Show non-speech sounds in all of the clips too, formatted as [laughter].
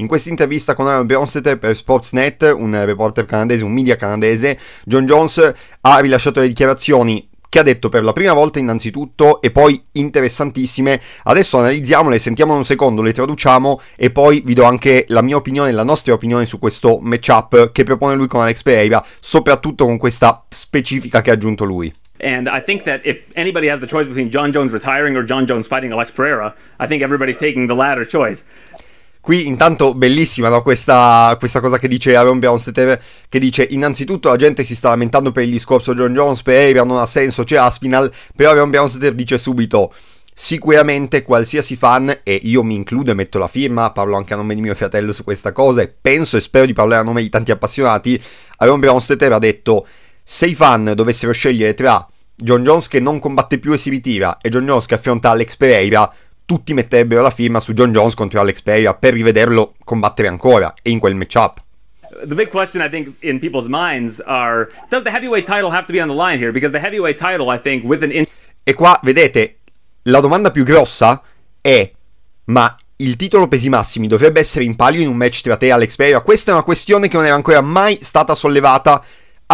In questa intervista con Aaron Beyoncé per Sportsnet, un reporter canadese, un media canadese, John Jones ha rilasciato le dichiarazioni che ha detto per la prima volta innanzitutto e poi interessantissime. Adesso analizziamole, sentiamole un secondo, le traduciamo e poi vi do anche la mia opinione, la nostra opinione su questo matchup che propone lui con Alex Pereira, soprattutto con questa specifica che ha aggiunto lui. And I think that if anybody has the choice between John Jones retiring or John Jones fighting Alex Pereira, I think everybody's taking the latter choice. Qui intanto bellissima no? questa, questa, cosa che dice Aaron Brownstetter, che dice innanzitutto la gente si sta lamentando per il discorso John Jones, per Arian non ha senso, c'è Aspinal, però Aaron Brownstetter dice subito sicuramente qualsiasi fan, e io mi includo e metto la firma, parlo anche a nome di mio fratello su questa cosa e penso e spero di parlare a nome di tanti appassionati, Aaron Brownstetter ha detto se i fan dovessero scegliere tra John Jones che non combatte più e si ritira e John Jones che affronta Alex Pereira, tutti metterebbero la firma su John Jones contro Alex Pereira per rivederlo combattere ancora e in quel matchup. the big question I think in people's minds are does the heavyweight title have to be on the line here because the heavyweight title I think with an in- E qua vedete la domanda più grossa è ma il titolo pesi massimi dovrebbe essere in palio in un match tra te e Alex Pereira? Questa è una questione che non era ancora mai stata sollevata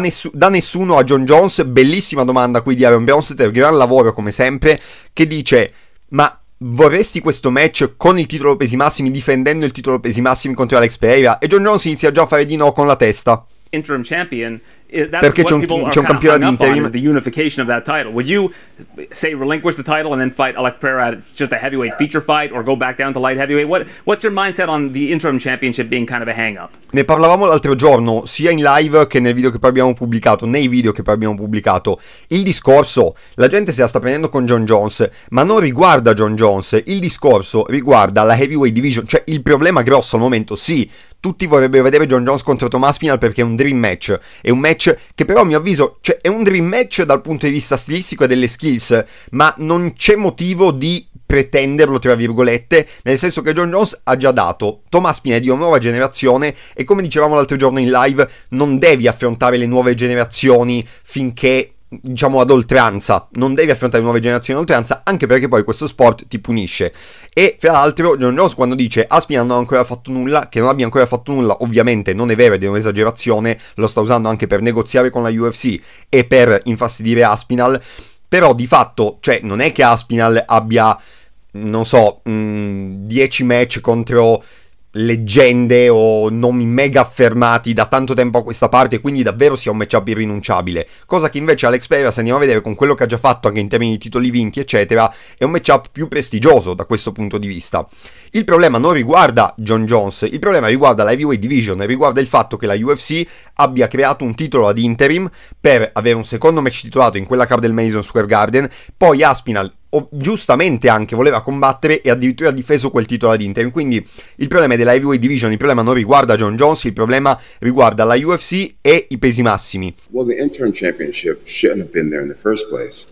nessu- da nessuno a John Jones. Bellissima domanda qui di Aaron Bronstetter, gran lavoro come sempre, che dice ma Vorresti questo match con il titolo pesi massimi, difendendo il titolo pesi massimi contro Alex Pereira? E John Jones inizia già a fare di no con la testa. Interim champion perché c'è un, c'è un campione di interim. The unification of that title. Would you say relinquish the title and then fight Alec Pereira at just a heavyweight feature fight or go back down to light heavyweight? What, what's your mindset on the interim championship being kind of a hang up? Ne parlavamo l'altro giorno, sia in live che nel video che poi abbiamo pubblicato, nei video che poi abbiamo pubblicato. Il discorso, la gente se la sta prendendo con John Jones, ma non riguarda John Jones. Il discorso riguarda la heavyweight division, cioè il problema grosso al momento, sì, tutti vorrebbero vedere John Jones contro Thomas Pinal perché è un dream match, è un match rematch che però a mio avviso cioè, è un dream match dal punto di vista stilistico e delle skills, ma non c'è motivo di pretenderlo, tra virgolette, nel senso che John Jones ha già dato. Thomas Pina è di una nuova generazione e come dicevamo l'altro giorno in live, non devi affrontare le nuove generazioni finché diciamo ad oltranza, non devi affrontare nuove generazioni ad oltranza, anche perché poi questo sport ti punisce. E fra l'altro John Jones quando dice Aspina non ha ancora fatto nulla, che non abbia ancora fatto nulla, ovviamente non è vero ed è un'esagerazione, lo sta usando anche per negoziare con la UFC e per infastidire Aspinal, però di fatto, cioè non è che Aspinal abbia non so, 10 mm, match contro leggende o nomi mega affermati da tanto tempo a questa parte, quindi davvero sia un matchup irrinunciabile. Cosa che invece Alex Pereira, se andiamo a vedere con quello che ha già fatto anche in termini di titoli vinti, eccetera, è un matchup più prestigioso da questo punto di vista. Il problema non riguarda John Jones, il problema riguarda la Heavyweight Division, riguarda il fatto che la UFC abbia creato un titolo ad interim per avere un secondo match titolato in quella card del Madison Square Garden, poi Aspinal o, giustamente anche voleva combattere e addirittura ha difeso quel titolo ad Interim. Quindi il problema della heavyweight division, il problema non riguarda John Jones, il problema riguarda la UFC e i pesi massimi. Well, the interim championship shouldn't have been there in the first place.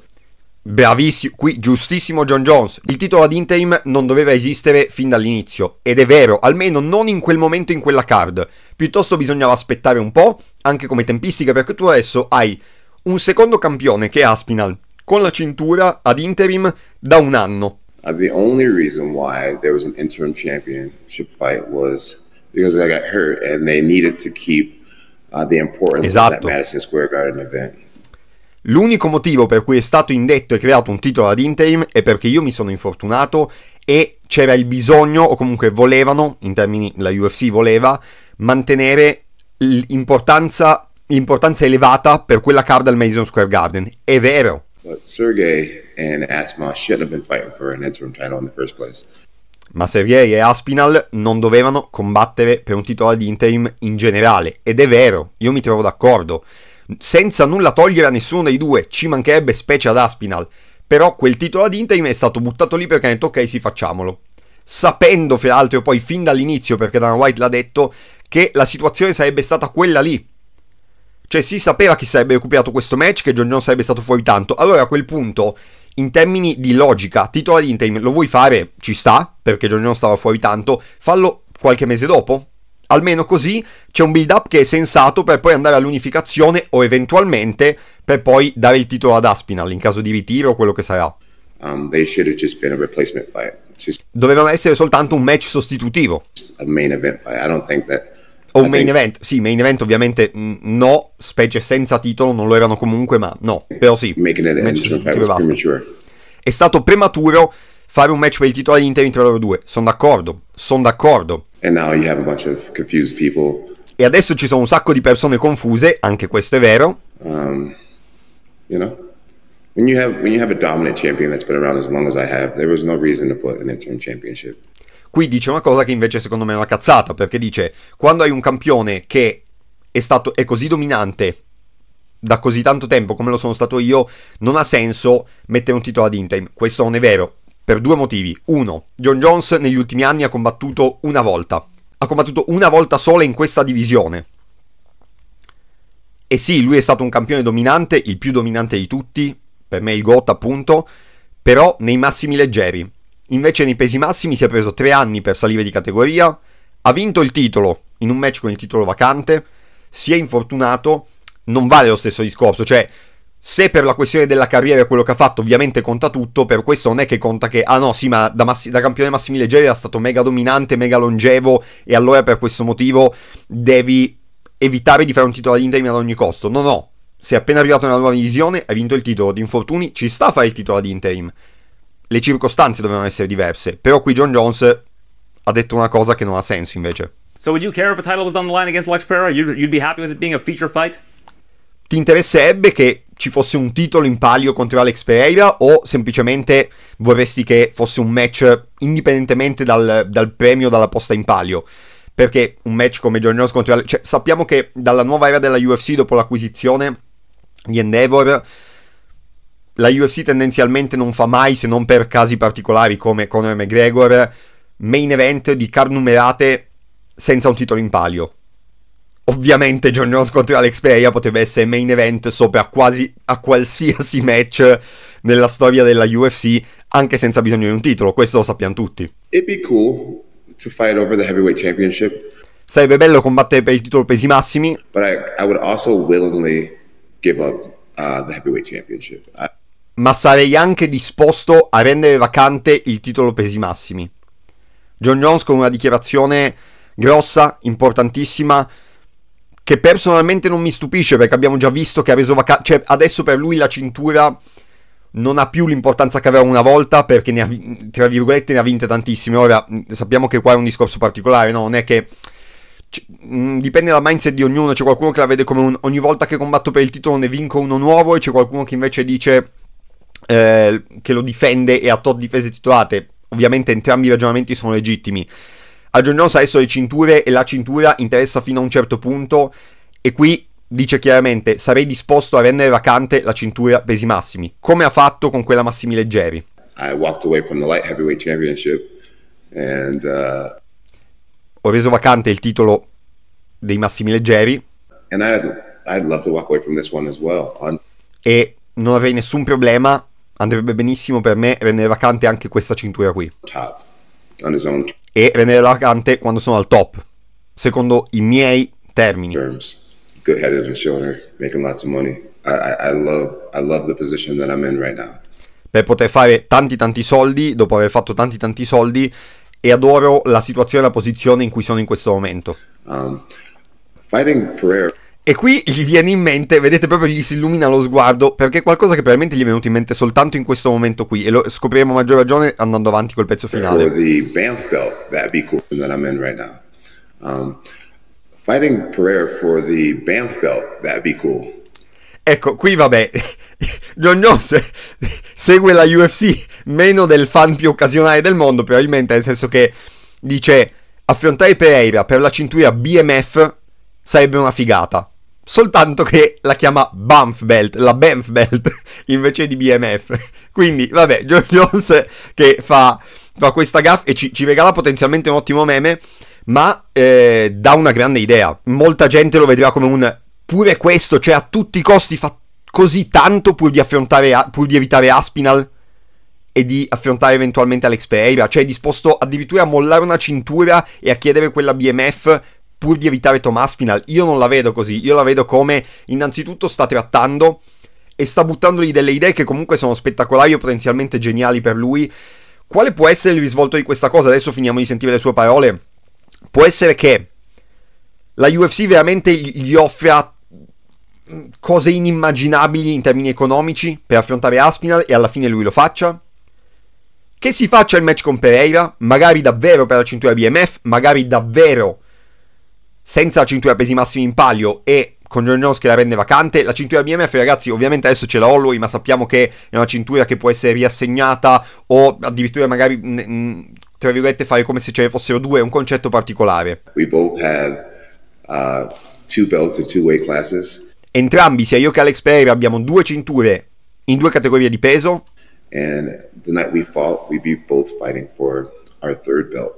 Bravissimo, qui giustissimo John Jones. Il titolo ad interim non doveva esistere fin dall'inizio, ed è vero, almeno non in quel momento in quella card. Piuttosto bisognava aspettare un po', anche come tempistica, perché tu adesso hai un secondo campione che è Aspinal, con la cintura ad interim da un anno. Uh, the only reason why there was an interim championship fight was because I got hurt and they needed to keep uh, the importance esatto. of that esatto. Madison Square Garden event. L'unico motivo per cui è stato indetto e creato un titolo ad interim è perché io mi sono infortunato e c'era il bisogno, o comunque volevano, in termini la UFC voleva, mantenere l'importanza, l'importanza elevata per quella card al Madison Square Garden. È vero, Sergey and Asma should have been fighting for an interim title in the first place. Ma Sergei e Aspinal non dovevano combattere per un titolo ad interim in generale. Ed è vero, io mi trovo d'accordo. Senza nulla togliere a nessuno dei due, ci mancherebbe specie ad Aspinal. Però quel titolo ad interim è stato buttato lì perché ha detto ok sì facciamolo. Sapendo fra l'altro poi fin dall'inizio, perché Dana White l'ha detto, che la situazione sarebbe stata quella lì. Cioè si sapeva che sarebbe recuperato questo match, che John Jones sarebbe stato fuori tanto. Allora a quel punto, in termini di logica, titolo ad interim, lo vuoi fare? Ci sta, perché John Jones stava fuori tanto. Fallo qualche mese dopo. Almeno così c'è un build up che è sensato per poi andare all'unificazione o eventualmente per poi dare il titolo ad Aspinall in caso di ritiro o quello che sarà. Um, Doveva essere soltanto un match sostitutivo. A main event fight. I don't think that o un main event, sì, main event ovviamente mm, no, specie senza titolo, non lo erano comunque, ma no, però sì. Making it match È stato prematuro fare un match per il titolo all'interno tra loro due, sono d'accordo, sono d'accordo. E adesso ci sono un sacco di persone confuse, anche questo è vero. Um, you know? When you have when you have a dominant champion that's been around as long as I have, there was no reason to put an interim championship qui dice una cosa che invece secondo me è una cazzata, perché dice quando hai un campione che è, stato, è così dominante da così tanto tempo come lo sono stato io, non ha senso mettere un titolo ad interim. Questo non è vero, per due motivi. Uno, John Jones negli ultimi anni ha combattuto una volta. Ha combattuto una volta sola in questa divisione. E sì, lui è stato un campione dominante, il più dominante di tutti, per me il GOAT appunto, però nei massimi leggeri invece nei pesi massimi si è preso 3 anni per salire di categoria, ha vinto il titolo in un match con il titolo vacante, si è infortunato, non vale lo stesso discorso, cioè se per la questione della carriera e quello che ha fatto ovviamente conta tutto, per questo non è che conta che, ah no sì ma da, massi- da campione massimi leggeri era stato mega dominante, mega longevo e allora per questo motivo devi evitare di fare un titolo all'interno ad ogni costo, no no, sei appena arrivato nella nuova divisione, hai vinto il titolo di infortuni, ci sta a fare il titolo ad interim le circostanze dovevano essere diverse, però qui John Jones ha detto una cosa che non ha senso invece. So would you care if a title was on the line against Lex Pereira? You'd, you'd be happy with it being a feature fight? Ti interesserebbe che ci fosse un titolo in palio contro Alex Pereira o semplicemente vorresti che fosse un match indipendentemente dal, dal premio, dalla posta in palio? Perché un match come John Jones contro Alex... Cioè, sappiamo che dalla nuova era della UFC dopo l'acquisizione di Endeavor la UFC tendenzialmente non fa mai, se non per casi particolari come Conor McGregor, main event di card numerate senza un titolo in palio. Ovviamente John Jones contro Alex Pereira potrebbe essere main event sopra quasi a qualsiasi match nella storia della UFC, anche senza bisogno di un titolo, questo lo sappiamo tutti. Cool Sarebbe bello combattere per il titolo pesi massimi. But I, I would also willingly give up uh, the heavyweight championship. I- ma sarei anche disposto a rendere vacante il titolo pesi massimi. John Jones con una dichiarazione grossa, importantissima, che personalmente non mi stupisce perché abbiamo già visto che ha reso vacante, cioè adesso per lui la cintura non ha più l'importanza che aveva una volta perché ne ha, tra virgolette ne ha vinte tantissime. Ora mm, sappiamo che qua è un discorso particolare, no? Non è che c- mm, dipende dal mindset di ognuno, c'è qualcuno che la vede come un, ogni volta che combatto per il titolo ne vinco uno nuovo e c'è qualcuno che invece dice eh, che lo difende e ha tot difese titolate. Ovviamente entrambi i ragionamenti sono legittimi. A John Jones adesso le cinture e la cintura interessa fino a un certo punto e qui dice chiaramente sarei disposto a rendere vacante la cintura pesi massimi, come ha fatto con quella massimi leggeri. I walked away from the light heavyweight championship and uh... ho reso vacante il titolo dei massimi leggeri. And I'd, I'd love to walk away from this one as well. On... E non avrei nessun problema andrebbe benissimo per me rendere vacante anche questa cintura qui. Ah, e rendere vacante quando sono al top, secondo i miei termini. Terms. Good-headed and shorter, making lots of money. I, I, love, I love the position that I'm in right now. Per poter fare tanti tanti soldi, dopo aver fatto tanti tanti soldi, e adoro la situazione e la posizione in cui sono in questo momento. Um, fighting prayer e qui gli viene in mente, vedete proprio gli si illumina lo sguardo, perché è qualcosa che probabilmente gli è venuto in mente soltanto in questo momento qui, e lo scopriremo a maggior ragione andando avanti col pezzo finale. For the Banff Belt, that equation that I'm in right now. Um, fighting prayer for the Banff Belt, that'd be cool. Ecco, qui vabbè, [laughs] John Jones segue la UFC meno del fan più occasionale del mondo, probabilmente nel senso che dice affrontare Pereira per la cintura BMF sarebbe una figata soltanto che la chiama Banff Belt, la Banff Belt [laughs] invece di BMF. Quindi, vabbè, John Jones che fa, fa questa gaff e ci, ci, regala potenzialmente un ottimo meme, ma eh, dà una grande idea. Molta gente lo vedeva come un pure questo, cioè a tutti i costi fa così tanto pur di, pur di evitare Aspinal e di affrontare eventualmente Alex Pereira, cioè è disposto addirittura a mollare una cintura e a chiedere quella BMF pur di evitare Tom Aspinal, io non la vedo così, io la vedo come innanzitutto sta trattando e sta buttandogli delle idee che comunque sono spettacolari o potenzialmente geniali per lui. Quale può essere il risvolto di questa cosa? Adesso finiamo di sentire le sue parole. Può essere che la UFC veramente gli offra mm, cose inimmaginabili in termini economici per affrontare Aspinal e alla fine lui lo faccia. Che si faccia il match con Pereira, magari davvero per la cintura BMF, magari davvero senza la cintura pesi massimi in palio e con John Jones che la rende vacante. La cintura BMF, ragazzi, ovviamente adesso ce l'ha Holloway, ma sappiamo che è una cintura che può essere riassegnata o addirittura magari, mh, tra virgolette, fare come se ce ne fossero due, è un concetto particolare. We both have uh, two belts in two weight classes. Entrambi, sia io che Alex Pereira, abbiamo due cinture in due categorie di peso. And the night we fought, we'd be both fighting for our third belt,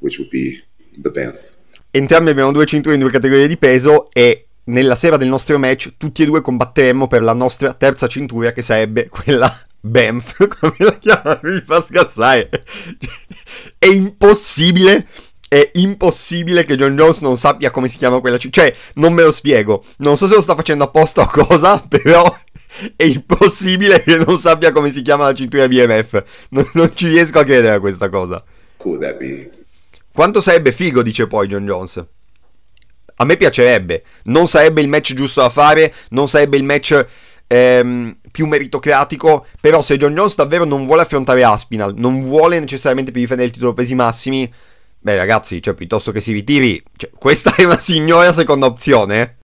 which would be the Banff entrambi abbiamo due cinture in due categorie di peso e nella sera del nostro match tutti e due combatteremmo per la nostra terza cintura che sarebbe quella Banff, [laughs] come la chiamano mi fa scassare. È impossibile è impossibile che John Jones non sappia come si chiama quella cintura. Cioè, non me lo spiego. Non so se lo sta facendo apposta o cosa, [laughs] però è impossibile che non sappia come si chiama la cintura BMF. Non, non ci riesco a credere a questa cosa. Scusami, quanto sarebbe figo, dice poi John Jones. A me piacerebbe, non sarebbe il match giusto da fare, non sarebbe il match ehm, più meritocratico, però se John Jones davvero non vuole affrontare Aspinal, non vuole necessariamente più difendere il titolo pesi massimi, beh ragazzi, cioè piuttosto che si ritiri, cioè, questa [laughs] è una signora seconda opzione. Eh.